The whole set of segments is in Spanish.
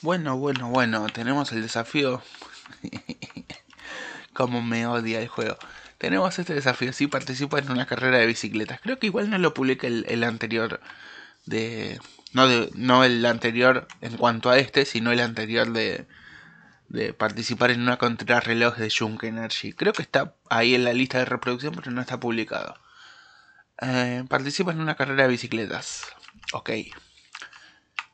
Bueno, bueno, bueno, tenemos el desafío. Como me odia el juego. Tenemos este desafío, si sí, participa en una carrera de bicicletas. Creo que igual no lo publiqué el, anterior de no, no el anterior en cuanto a este, sino el anterior de, de participar en una contrarreloj de Junk Energy. Creo que está ahí en la lista de reproducción, pero no está publicado. Eh, participa en una carrera de bicicletas. Ok.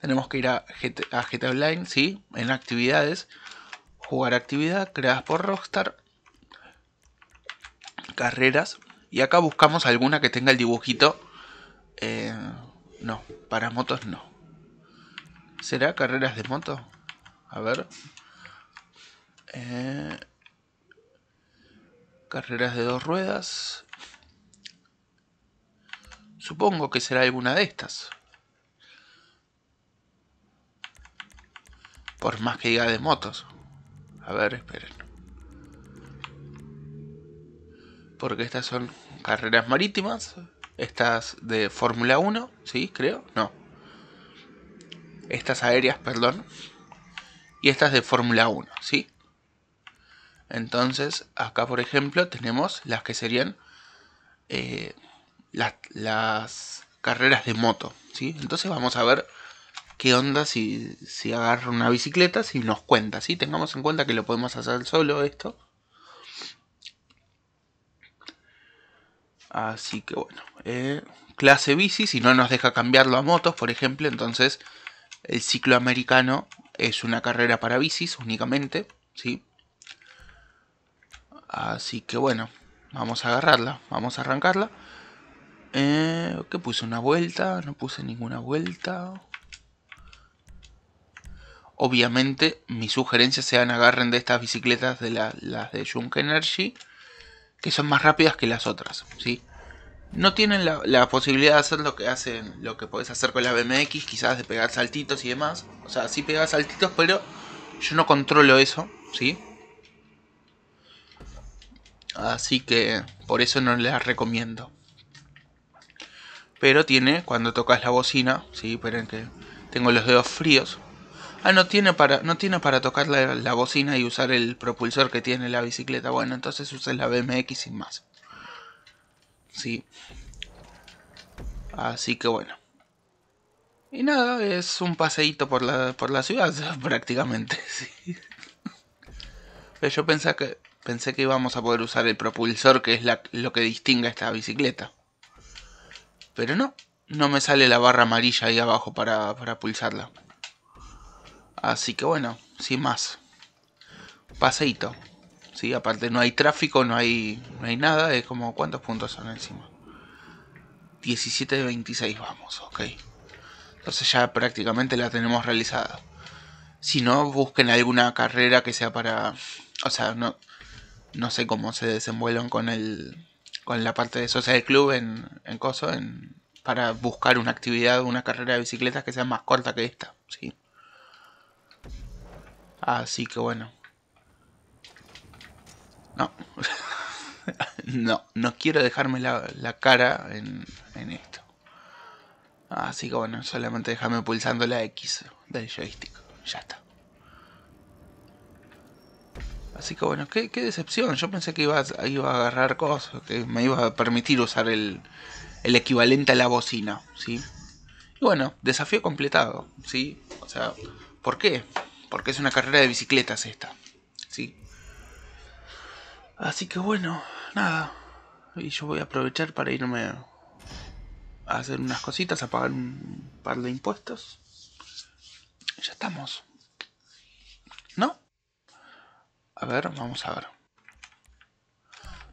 Tenemos que ir a GTA, Online, ¿sí? En actividades. Jugar actividad creadas por Rockstar. Carreras. Y acá buscamos alguna que tenga el dibujito. Eh, no, para motos no. ¿Será carreras de moto? A ver. Eh, carreras de dos ruedas. Supongo que será alguna de estas. Por más que diga de motos. A ver, esperen. Porque estas son carreras marítimas. Estas de Fórmula 1, ¿sí? Creo. No. Estas aéreas, perdón. Y estas de Fórmula 1, ¿sí? Entonces, acá por ejemplo tenemos las que serían eh, las, las carreras de moto, ¿sí? Entonces vamos a ver qué onda si, agarra una bicicleta, si nos cuenta, ¿sí? Tengamos en cuenta que lo podemos hacer solo esto. Así que bueno, eh, clase bici, si no nos deja cambiarlo a motos, por ejemplo, entonces el ciclo americano es una carrera para bicis únicamente, ¿sí? Así que bueno, vamos a agarrarla, vamos a arrancarla. Eh, que puse? ¿Una vuelta? No puse ninguna vuelta. Obviamente, mis sugerencias sean agarren de estas bicicletas de las de Junk Energy, que son más rápidas que las otras, ¿sí? No tienen la, posibilidad de hacer lo que hacen, lo que podés hacer con la BMX, quizás de pegar saltitos y demás. O sea, sí pegas saltitos, pero yo no controlo eso, ¿sí? Así que por eso no las recomiendo. Pero tiene, cuando tocas la bocina, sí, esperen que tengo los dedos fríos, Ah, no tiene para, no para tocar la, bocina y usar el propulsor que tiene la bicicleta. Bueno, entonces usa la BMX sin más. Sí. Así que bueno. Y nada, es un paseíto por la, ciudad, prácticamente, Pero yo pensé que, pensé que íbamos a poder usar el propulsor, que es lo que distingue a esta bicicleta. Pero no, no me sale la barra amarilla ahí abajo para pulsarla. Así que bueno, sin más. Paseito. ¿sí? Aparte no hay tráfico, no hay, no hay nada. Es como, ¿cuántos puntos son encima? 17 de 26 vamos, ok. Entonces ya prácticamente la tenemos realizada. Si no, busquen alguna carrera que sea para... O sea, no, no sé cómo se desenvuelvan con el con la parte de social club en, en Coso en, para buscar una actividad, una carrera de bicicletas que sea más corta que esta, ¿sí? Así que bueno. No. no, no quiero dejarme la, cara en, esto. Así que bueno, solamente déjame pulsando la X del joystick. Ya está. Así que bueno, qué, decepción. Yo pensé que iba, iba, a agarrar cosas, que me iba a permitir usar el, el equivalente a la bocina, ¿sí? Y bueno, desafío completado, ¿sí? O sea, ¿por qué? porque es una carrera de bicicletas esta, ¿sí? Así que bueno, nada, y yo voy a aprovechar para irme a hacer unas cositas, a pagar un par de impuestos. Ya estamos. ¿No? A ver, vamos a ver.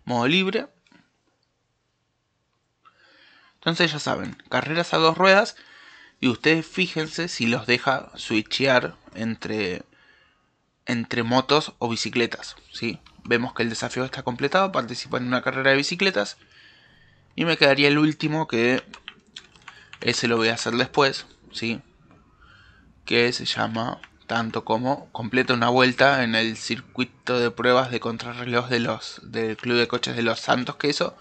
Modo libre. Entonces ya saben, carreras a dos ruedas y ustedes fíjense si los deja switchear entre, entre motos o bicicletas. ¿sí? Vemos que el desafío está completado, participo en una carrera de bicicletas. Y me quedaría el último que ese lo voy a hacer después, ¿sí? Que se llama tanto como completa una vuelta en el circuito de pruebas de contrarreloj de los del Club de Coches de los Santos, que eso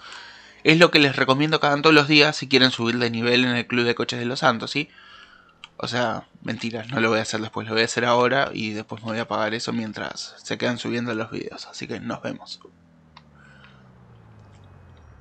es lo que les recomiendo cada todos los días si quieren subir de nivel en el Club de Coches de los Santos, ¿sí? O sea, mentiras, no lo voy a hacer después, lo voy a hacer ahora y después me voy a pagar eso mientras se quedan subiendo los videos. Así que nos vemos.